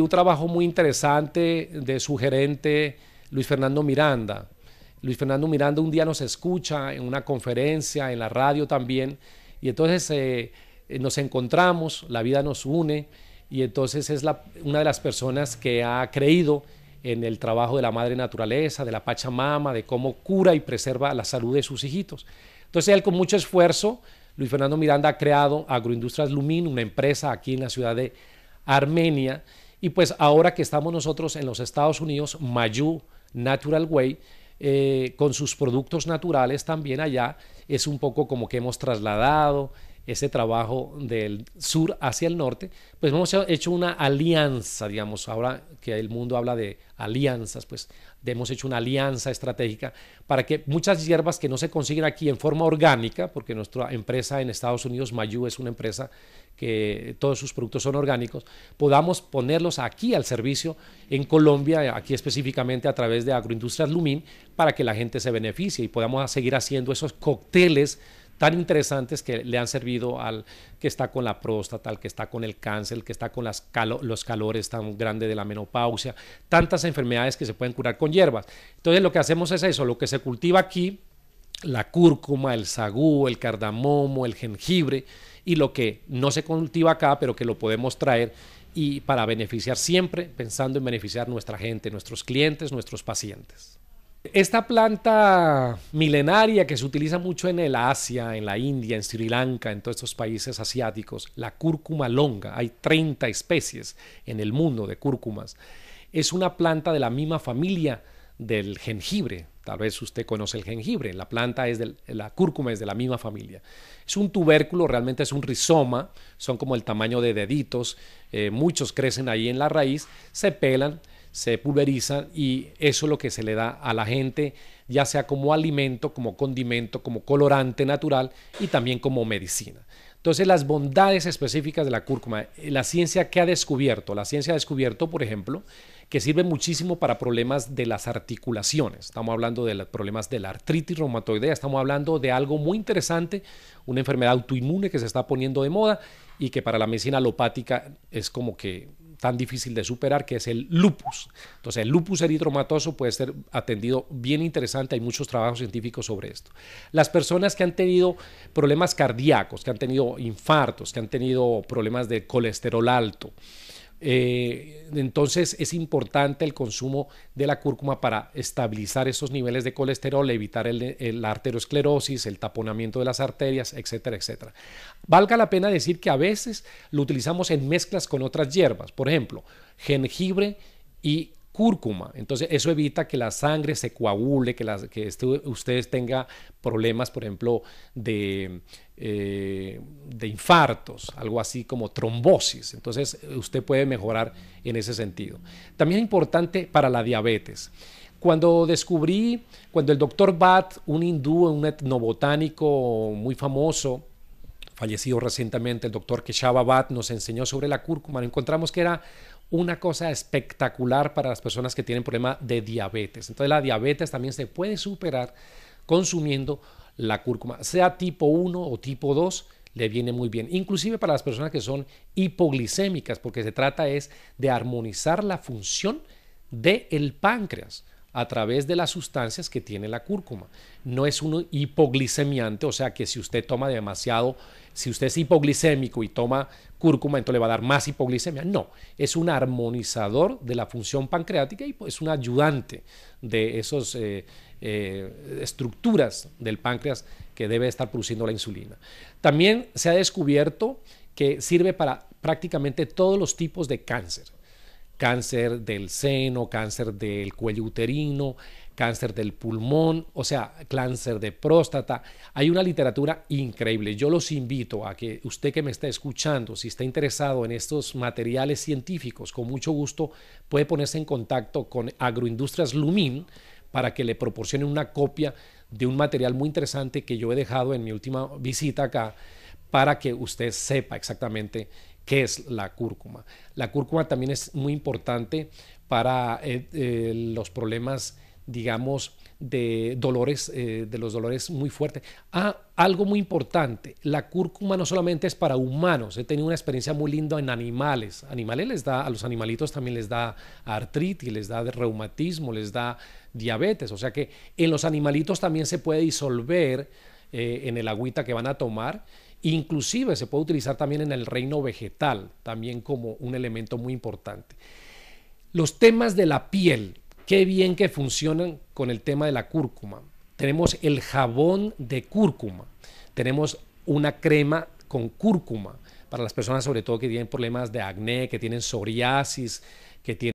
un trabajo muy interesante de su gerente Luis Fernando Miranda. Luis Fernando Miranda un día nos escucha en una conferencia, en la radio también, y entonces eh, eh, nos encontramos, la vida nos une, y entonces es una de las personas que ha creído en el trabajo de la madre naturaleza, de la Pachamama, de cómo cura y preserva la salud de sus hijitos. Entonces él con mucho esfuerzo, Luis Fernando Miranda ha creado Agroindustrias Lumín una empresa aquí en la ciudad de Armenia, y pues ahora que estamos nosotros en los Estados Unidos, Mayu Natural Way, eh, con sus productos naturales también allá, es un poco como que hemos trasladado ese trabajo del sur hacia el norte, pues hemos hecho una alianza, digamos, ahora que el mundo habla de alianzas, pues hemos hecho una alianza estratégica para que muchas hierbas que no se consiguen aquí en forma orgánica, porque nuestra empresa en Estados Unidos, Mayú es una empresa que todos sus productos son orgánicos, podamos ponerlos aquí al servicio en Colombia, aquí específicamente a través de Agroindustrias Lumín, para que la gente se beneficie y podamos seguir haciendo esos cócteles tan interesantes que le han servido al que está con la próstata, al que está con el cáncer, al que está con los calores tan grandes de la menopausia, tantas enfermedades que se pueden curar con hierbas. Entonces lo que hacemos es eso, lo que se cultiva aquí, la cúrcuma, el sagú, el cardamomo, el jengibre, y lo que no se cultiva acá, pero que lo podemos traer y para beneficiar siempre, pensando en beneficiar nuestra gente, nuestros clientes, nuestros pacientes. Esta planta milenaria que se utiliza mucho en el Asia, en la India, en Sri Lanka, en todos estos países asiáticos, la cúrcuma longa, hay 30 especies en el mundo de cúrcumas, es una planta de la misma familia del jengibre. Tal vez usted conoce el jengibre, la planta es de la cúrcuma es de la misma familia. Es un tubérculo, realmente es un rizoma, son como el tamaño de deditos, eh, muchos crecen ahí en la raíz, se pelan, se pulverizan y eso es lo que se le da a la gente, ya sea como alimento, como condimento, como colorante natural y también como medicina. Entonces, las bondades específicas de la cúrcuma, eh, la ciencia que ha descubierto, la ciencia ha descubierto, por ejemplo, que sirve muchísimo para problemas de las articulaciones. Estamos hablando de los problemas de la artritis reumatoidea, estamos hablando de algo muy interesante, una enfermedad autoinmune que se está poniendo de moda y que para la medicina alopática es como que tan difícil de superar, que es el lupus. Entonces, el lupus eritromatoso puede ser atendido bien interesante, hay muchos trabajos científicos sobre esto. Las personas que han tenido problemas cardíacos, que han tenido infartos, que han tenido problemas de colesterol alto, eh, entonces es importante el consumo de la cúrcuma para estabilizar esos niveles de colesterol, evitar la arteriosclerosis, el taponamiento de las arterias, etcétera, etcétera. Valga la pena decir que a veces lo utilizamos en mezclas con otras hierbas, por ejemplo, jengibre y cúrcuma. Entonces, eso evita que la sangre se coagule, que, las, que este, ustedes tengan problemas, por ejemplo, eh, de, infartos, algo así como trombosis. Entonces, usted puede mejorar en ese sentido. También es importante para la diabetes. Cuando descubrí, cuando el doctor Bat, un hindú, un etnobotánico muy famoso, fallecido recientemente, el doctor Keshava Bat, nos enseñó sobre la cúrcuma, encontramos que era una cosa espectacular para las personas que tienen problema de diabetes. Entonces la diabetes también se puede superar consumiendo la cúrcuma, sea tipo 1 o tipo 2, le viene muy bien. Inclusive para las personas que son hipoglicémicas, porque se trata es de armonizar la función del páncreas a través de las sustancias que tiene la cúrcuma. No es un hipoglicemiante, o sea que si usted toma demasiado, si usted es hipoglicémico y toma cúrcuma, entonces le va a dar más hipoglicemia. No, es un armonizador de la función pancreática y es pues, un ayudante de esas eh, eh, estructuras del páncreas que debe estar produciendo la insulina. También se ha descubierto que sirve para prácticamente todos los tipos de cáncer cáncer del seno, cáncer del cuello uterino, cáncer del pulmón, o sea, cáncer de próstata. Hay una literatura increíble. Yo los invito a que usted que me está escuchando, si está interesado en estos materiales científicos, con mucho gusto puede ponerse en contacto con Agroindustrias Lumín para que le proporcione una copia de un material muy interesante que yo he dejado en mi última visita acá para que usted sepa exactamente ¿Qué es la cúrcuma? La cúrcuma también es muy importante para eh, eh, los problemas, digamos, de dolores, eh, de los dolores muy fuertes. Ah, algo muy importante, la cúrcuma no solamente es para humanos, he tenido una experiencia muy linda en animales. Animales les da, a los animalitos también les da artritis, les da reumatismo, les da diabetes. O sea que en los animalitos también se puede disolver en el agüita que van a tomar Inclusive se puede utilizar también en el reino vegetal, también como un elemento muy importante. Los temas de la piel, qué bien que funcionan con el tema de la cúrcuma. Tenemos el jabón de cúrcuma, tenemos una crema con cúrcuma para las personas sobre todo que tienen problemas de acné, que tienen psoriasis, que tienen